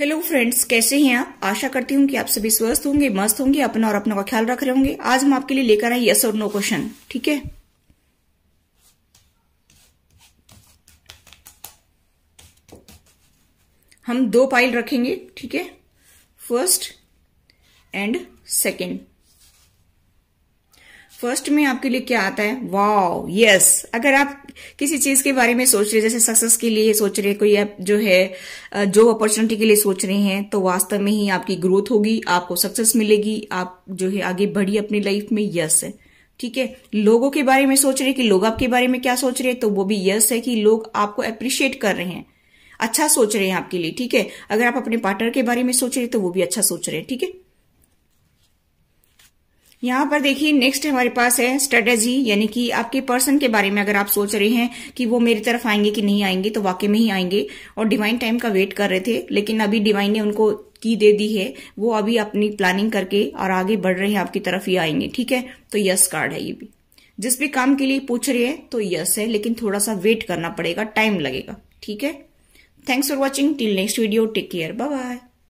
hello friends कैसे हैं आप आशा करती हूँ कि आप सभी स्वस्थ होंगे मस्त होंगे अपना और अपनों का ख्याल रख रहे होंगे आज हम आपके लिए लेकर आए यस और नो क्वेश्चन ठीक है हम दो पाइल रखेंगे ठीक है फर्स्ट एंड सेकंड फर्स्ट में आपके लिए क्या आता है वाओ यस अगर आप किसी चीज के बारे में सोच रहे जैसे सक्सेस के लिए सोच रहे कोई आप जो है जॉब अपॉर्चुनिटी के लिए सोच रहे हैं तो वास्तव में ही आपकी ग्रोथ होगी आपको सक्सेस मिलेगी आप जो है आगे बढ़िए अपनी लाइफ में यस है ठीक है लोगों के बारे में सोच रहे कि लोग आपके बारे में क्या सोच रहे हैं तो वो भी यस है कि लोग आपको अप्रिशिएट कर रहे हैं अच्छा सोच रहे हैं आपके लिए ठीक है अगर आप अपने पार्टनर के बारे में सोच रहे हैं तो वो भी अच्छा सोच रहे हैं ठीक है यहाँ पर देखिए नेक्स्ट हमारे पास है स्ट्रेटेजी यानी कि आपके पर्सन के बारे में अगर आप सोच रहे हैं कि वो मेरी तरफ आएंगे कि नहीं आएंगे तो वाकई में ही आएंगे और डिवाइन टाइम का वेट कर रहे थे लेकिन अभी डिवाइन ने उनको की दे दी है वो अभी अपनी प्लानिंग करके और आगे बढ़ रहे हैं आपकी तरफ ही आएंगे ठीक है तो यस कार्ड है ये भी जिस भी काम के लिए पूछ रही है तो यस है लेकिन थोड़ा सा वेट करना पड़ेगा टाइम लगेगा ठीक है thanks for watching till next video take care bye bye